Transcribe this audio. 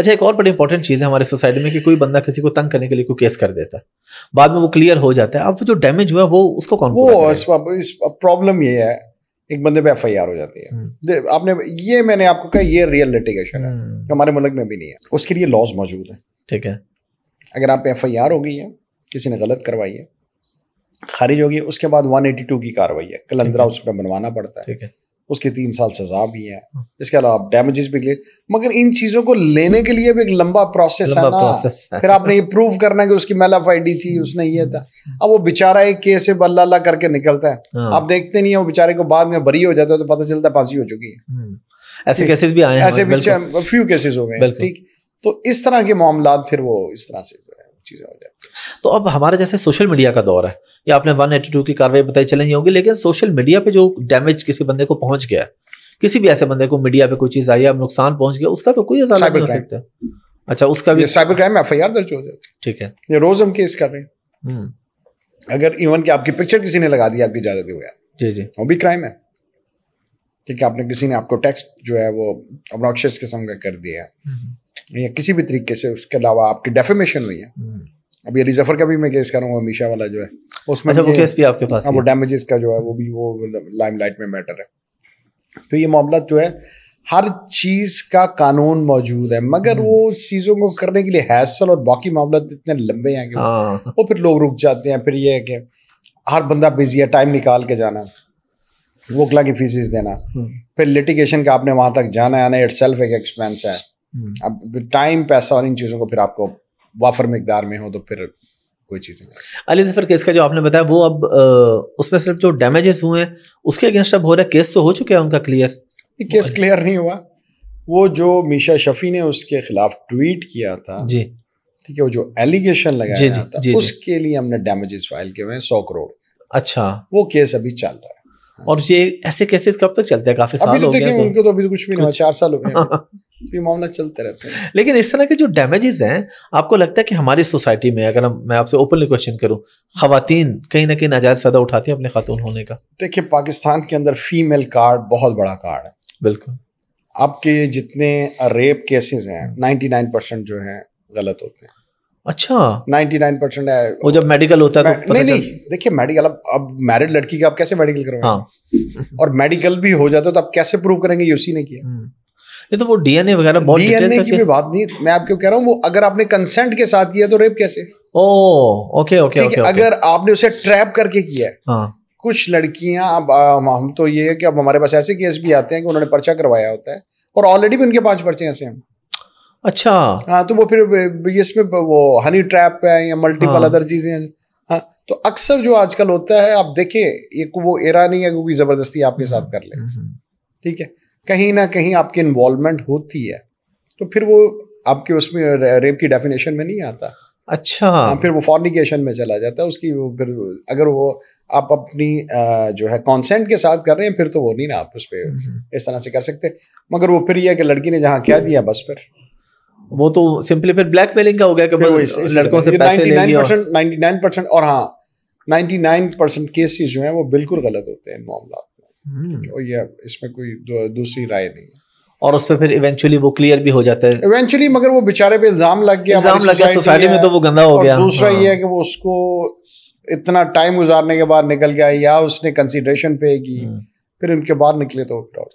अच्छा एक और बड़ी इंपॉर्टेंट चीज़ है हमारी सोसाइटी में कि कोई बंदा किसी को तंग करने के लिए कोई केस कर देता है बाद में वो क्लियर हो जाता है अब जो डैमेज हुआ वो उसको कौन वो प्रॉब्लम ये है एक बंदे पे एफ हो जाती है हम्म। आपने ये मैंने आपको कहा ये रियल लिटिगेशन है हम्म। हमारे मुल्क में भी नहीं है उसके लिए लॉज मौजूद है ठीक है अगर आप एफ हो गई है किसी ने गलत करवाई है खारिज होगी उसके बाद 182 की कार्रवाई है कलंदरा उस पर बनवाना पड़ता है ठीक है उसके तीन साल सजा भी है इसके अलावा आप डैमेजेस भी ले मगर इन चीज़ों को लेने के लिए भी एक लंबा प्रोसेस लंबा है ना प्रोसेस है। फिर आपने ये प्रूव करना है कि उसकी मेला फाइडी थी उसने ये था अब वो बेचारा एक केस से बल्ला अल्लाह करके निकलता है हाँ। आप देखते नहीं है वो बेचारे को बाद में बरी हो जाता है तो पता चलता है फांसी हो चुकी है हम्म। ऐसे केसेस भी आए हैं ऐसे फ्यू केसेस हो गए ठीक तो इस तरह के मामला फिर वो इस तरह से चीज़ें हो जाती हैं तो अब हमारे जैसे सोशल मीडिया का दौर है या आपने वन एटी टू की कार्रवाई बताई चलेंगी होगी लेकिन सोशल मीडिया पे जो डैमेज किसी बंदे को पहुंच गया किसी भी ऐसे बंदे को मीडिया पे कोई चीज़ आई है नुकसान पहुंच गया उसका तो कोई अजाला नहीं हो सकता है अच्छा उसका भी साइबर क्राइम में एफ दर्ज हो जाती है ठीक है ये रोज हम केस कर रहे हैं हम्म। अगर इवन की आपकी पिक्चर किसी ने लगा दी आपकी इजाजत हो गया जी जी वो भी क्राइम है ठीक है आपने किसी ने आपको टेक्स्ट जो है वो ऑब्नॉक्शियस किस्म का कर दिया या किसी भी तरीके से उसके अलावा आपकी डेफेमेशन हुई है हम्म। अब ये रिजफर का भी मैं केस हूँ मीशा वाला जो है उसमें अच्छा, वो केस भी आपके पास हाँ, वो डैमेजेस का जो है वो भी वो लाइट में मैटर है तो ये मामला जो है हर चीज़ का कानून मौजूद है मगर हम्म। वो चीज़ों को करने के लिए हैसल और बाकी मामला तो इतने लंबे हैं कि हाँ। वो फिर लोग रुक जाते हैं फिर ये है कि हर बंदा बिजी है टाइम निकाल के जाना वकला की फीसिस देना हम्म। फिर लिटिगेशन का आपने वहां तक जाना आना इट सेल्फ एक एक्सपेंस है हम्म। अब टाइम पैसा और इन चीज़ों को फिर आपको वाफर मकदार में हो तो फिर कोई चीज़ नहीं अली जफर केस का जो आपने बताया वो अब उसमें सिर्फ जो डैमेजेस हुए हैं उसके अगेंस्ट अब हो रहा है केस तो हो चुके हैं उनका क्लियर केस क्लियर नहीं हुआ वो जो मीशा शफी ने उसके खिलाफ ट्वीट किया था जी ठीक है वो जो एलिगेशन लगाया जी, था जी, उसके लिए हमने डैमेजेस फाइल किए हुए हैं सौ करोड़ अच्छा वो केस अभी चल रहा है और ये ऐसे केसेस कब तक चलते हैं काफी साल तो हो गए तो। उनको तो अभी तो कुछ भी नहीं हुआ चार साल हो गए ये मामला चलते रहते हैं लेकिन इस तरह के जो डैमेजेस हैं आपको लगता है कि हमारी सोसाइटी में अगर मैं आपसे ओपनली क्वेश्चन करूं खातन कहीं ना कहीं नाजायज़ फ़ायदा उठाती है अपने खातून होने का देखिए पाकिस्तान के अंदर फीमेल कार्ड बहुत बड़ा कार्ड है बिल्कुल आपके जितने रेप केसेस हैं 99 परसेंट जो हैं गलत होते हैं अच्छा 99 परसेंट है वो जब मेडिकल होता है तो नहीं नहीं देखिए मेडिकल अब अब मैरिड लड़की का आप कैसे मेडिकल करवाएंगे हाँ। और मेडिकल भी हो जाता है तो आप कैसे प्रूव करेंगे यूसी ने किया हम्म। ये तो वो डीएनए वगैरह बहुत डीएनए की भी बात नहीं मैं आपको कह रहा हूँ वो अगर आपने कंसेंट के साथ किया तो रेप कैसे ओ ओके ओके ओके अगर आपने उसे ट्रैप करके किया है हाँ। कुछ लड़कियां अब हम तो ये है कि अब हमारे पास ऐसे केस भी आते हैं कि उन्होंने पर्चा करवाया होता है और ऑलरेडी भी उनके पांच पर्चे ऐसे हैं अच्छा हाँ तो वो फिर इसमें वो हनी ट्रैप है या मल्टीपल अदर हाँ। चीजें हैं हाँ तो अक्सर जो आजकल होता है आप देखें एक वो एरा नहीं है क्योंकि जबरदस्ती आपके साथ कर ले हम्म, हम्म। ठीक है कहीं ना कहीं आपकी इन्वॉल्वमेंट होती है तो फिर वो आपके उसमें रेप की डेफिनेशन में नहीं आता अच्छा आ, हाँ, फिर वो फॉर्निकेशन में चला जाता है उसकी वो फिर अगर वो आप अपनी आ, जो है कॉन्सेंट के साथ कर रहे हैं फिर तो वो नहीं ना आप उस पर हम्म। इस तरह से कर सकते मगर वो फिर यह कि लड़की ने जहाँ क्या हम्म। दिया बस फिर वो तो सिंपली फिर ब्लैकमेलिंग का हो गया कि मतलब इस, इस लड़कों से पैसे ले लिया और... 99% और हाँ नाइन्टी नाइन परसेंट केसेज जो हैं वो बिल्कुल गलत होते हैं मामला और hmm. ये इसमें कोई दूसरी राय नहीं है और उस पर फिर इवेंचुअली वो क्लियर भी हो जाता है इवेंचुअली मगर वो बेचारे पे इल्जाम लग गया इल्जाम लग गया सोसाइटी में तो वो गंदा हो गया दूसरा हाँ। ये है कि वो उसको इतना टाइम गुजारने के बाद निकल गया या उसने कंसिडरेशन पे की hmm. फिर उनके बाद निकले तो